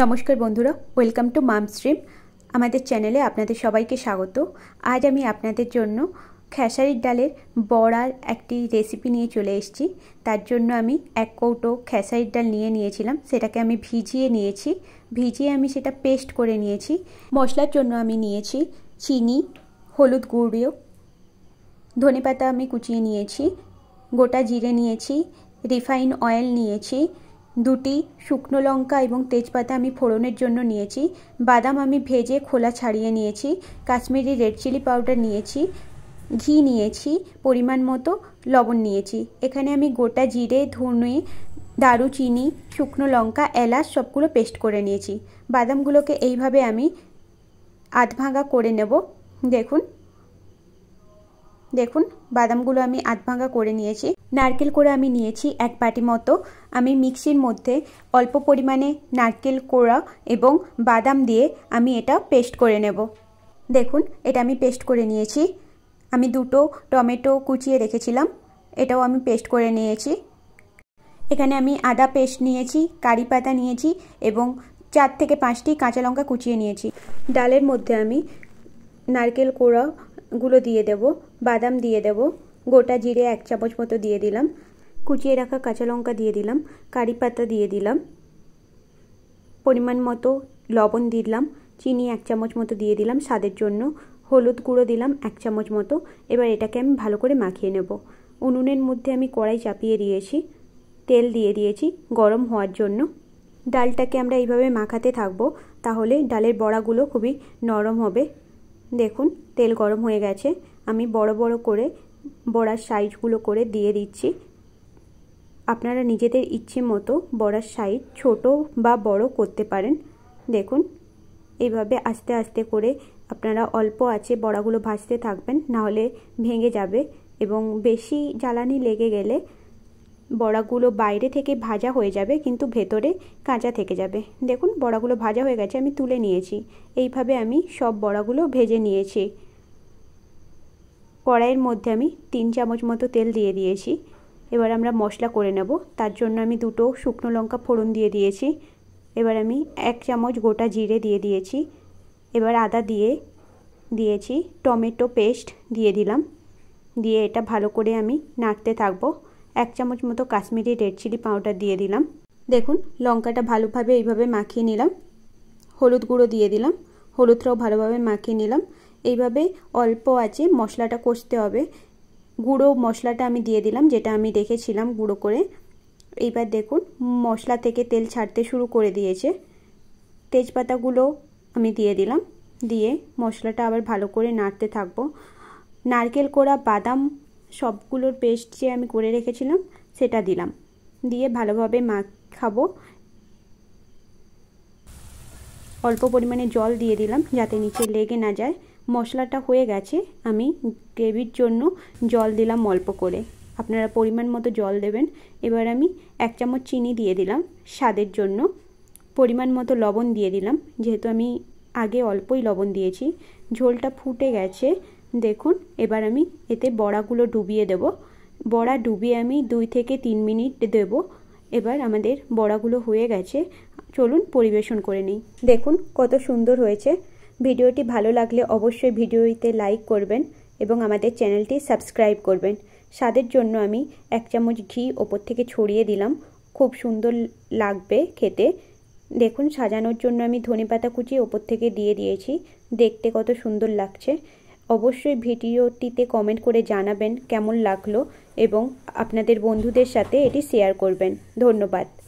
নমস্কার বন্ধুরা welcome to ma'am stream আমাদের চ্যানেলে আপনাদের সবাইকে স্বাগত আজ আমি আপনাদের জন্য খেসারির ডালের বড়ার একটি রেসিপি নিয়ে চলে এসেছি তার জন্য আমি এক কৌটো খেসারির ডাল নিয়ে নিয়েছিলাম সেটাকে আমি ভিজিয়ে নিয়েছি ভিজিয়ে আমি সেটা পেস্ট করে নিয়েছি মশলার জন্য আমি নিয়েছি চিনি হলুদ গুঁড়ো ধনেপাতা আমি কুচিয়ে নিয়েছি গোটা জিরে নিয়েছি রিফাইন অয়েল নিয়েছি দুটি শুকনো লঙ্কা এবং তেজপাতা আমি ফোড়নের জন্য নিয়েছি বাদাম আমি ভেজে খোলা ছাড়িয়ে নিয়েছি কাশ্মীরি রেড চিলি পাউডার নিয়েছি ঘি নিয়েছি পরিমাণ মতো লবণ নিয়েছি এখানে আমি গোটা জিরে ধনে দারুচিনি শুকনো লঙ্কা এলাচ সবগুলো পেস্ট করে নিয়েছি বাদামগুলোকে এইভাবে আমি আধ ভাঙা করে নেব দেখুন দেখুন বাদামগুলো আমি আধভাঙ্গা করে নিয়েছি নারকেল করে আমি নিয়েছি এক পাটি মতো আমি মিক্সির মধ্যে অল্প পরিমাণে নারকেল কোড়া এবং বাদাম দিয়ে আমি এটা পেস্ট করে নেব দেখুন এটা আমি পেস্ট করে নিয়েছি আমি দুটো টমেটো কুচিয়ে রেখেছিলাম এটাও আমি পেস্ট করে নিয়েছি এখানে আমি আদা পেস্ট নিয়েছি কারি পাতা নিয়েছি এবং চার থেকে পাঁচটি কাঁচা লঙ্কা কুচিয়ে নিয়েছি ডালের মধ্যে আমি নারকেল কোড়া গুলো দিয়ে দেব বাদাম দিয়ে দেব গোটা জিরে এক চামচ মতো দিয়ে দিলাম কুচিয়ে রাখা কাঁচা লঙ্কা দিয়ে দিলাম কারি পাতা দিয়ে দিলাম পরিমাণ মতো লবণ দিলাম চিনি এক চামচ মতো দিয়ে দিলাম স্বাদের জন্য হলুদ গুঁড়ো দিলাম এক চামচ মতো এবার এটাকে আমি ভালো করে মাখিয়ে নেব উনুনের মধ্যে আমি কড়াই চাপিয়ে দিয়েছি তেল দিয়ে দিয়েছি গরম হওয়ার জন্য ডালটাকে আমরা এইভাবে মাখাতে থাকবো তাহলে ডালের বড়াগুলো খুবই নরম হবে দেখুন তেল গরম হয়ে গেছে আমি বড় বড় করে বড়ার সাইজগুলো করে দিয়ে দিচ্ছি আপনারা নিজেদের ইচ্ছে মতো বড়ার সাইজ ছোট বা বড় করতে পারেন দেখুন এইভাবে আস্তে আস্তে করে আপনারা অল্প আছে বড়াগুলো ভাজতে থাকবেন নাহলে ভেঙে যাবে এবং বেশি জ্বালানি লেগে গেলে বড়াগুলো বাইরে থেকে ভাজা হয়ে যাবে কিন্তু ভেতরে কাঁচা থেকে যাবে দেখুন বড়াগুলো ভাজা হয়ে গেছে আমি তুলে নিয়েছি এইভাবে আমি সব বড়াগুলো ভেজে নিয়েছি কড়াইয়ের মধ্যে আমি তিন চামচ মতো তেল দিয়ে দিয়েছি এবার আমরা মশলা করে নেব তার জন্য আমি দুটো শুকনো লঙ্কা ফোড়ন দিয়ে দিয়েছি এবার আমি এক চামচ গোটা জিরে দিয়ে দিয়েছি এবার আদা দিয়ে দিয়েছি টমেটো পেস্ট দিয়ে দিলাম দিয়ে এটা ভালো করে আমি নাড়তে থাকবো এক চামচ মতো কাশ্মীরি রেড চিলি পাউডার দিয়ে দিলাম দেখুন লঙ্কাটা ভালোভাবে এইভাবে মাখিয়ে নিলাম হলুদ গুঁড়ো দিয়ে দিলাম হলুদটাও ভালোভাবে মাখিয়ে নিলাম এইভাবে অল্প আছে মশলাটা কষতে হবে গুঁড়ো মশলাটা আমি দিয়ে দিলাম যেটা আমি রেখেছিলাম গুঁড়ো করে এইবার দেখুন মশলা থেকে তেল ছাড়তে শুরু করে দিয়েছে তেজপাতাগুলো আমি দিয়ে দিলাম দিয়ে মশলাটা আবার ভালো করে নাড়তে থাকবো নারকেল কোড়া বাদাম সবগুলোর পেস্ট যে আমি করে রেখেছিলাম সেটা দিলাম দিয়ে ভালোভাবে মাখাবো অল্প পরিমাণে জল দিয়ে দিলাম যাতে নিচে লেগে না যায় মশলাটা হয়ে গেছে আমি গ্রেভির জন্য জল দিলাম অল্প করে আপনারা পরিমাণ মতো জল দেবেন এবার আমি এক চামচ চিনি দিয়ে দিলাম স্বাদের জন্য পরিমাণ মতো লবণ দিয়ে দিলাম যেহেতু আমি আগে অল্পই লবণ দিয়েছি ঝোলটা ফুটে গেছে দেখুন এবার আমি এতে বড়াগুলো ডুবিয়ে দেব বড়া ডুবিয়ে আমি দুই থেকে তিন মিনিট দেব এবার আমাদের বড়াগুলো হয়ে গেছে চলুন পরিবেশন করে নিই দেখুন কত সুন্দর হয়েছে ভিডিওটি ভালো লাগলে অবশ্যই ভিডিওতে লাইক করবেন এবং আমাদের চ্যানেলটি সাবস্ক্রাইব করবেন স্বাদের জন্য আমি এক চামচ ঘি ওপর থেকে ছড়িয়ে দিলাম খুব সুন্দর লাগবে খেতে দেখুন সাজানোর জন্য আমি ধনে পাতা কুচি ওপর থেকে দিয়ে দিয়েছি দেখতে কত সুন্দর লাগছে অবশ্যই ভিডিওটিতে কমেন্ট করে জানাবেন কেমন লাগলো এবং আপনাদের বন্ধুদের সাথে এটি শেয়ার করবেন ধন্যবাদ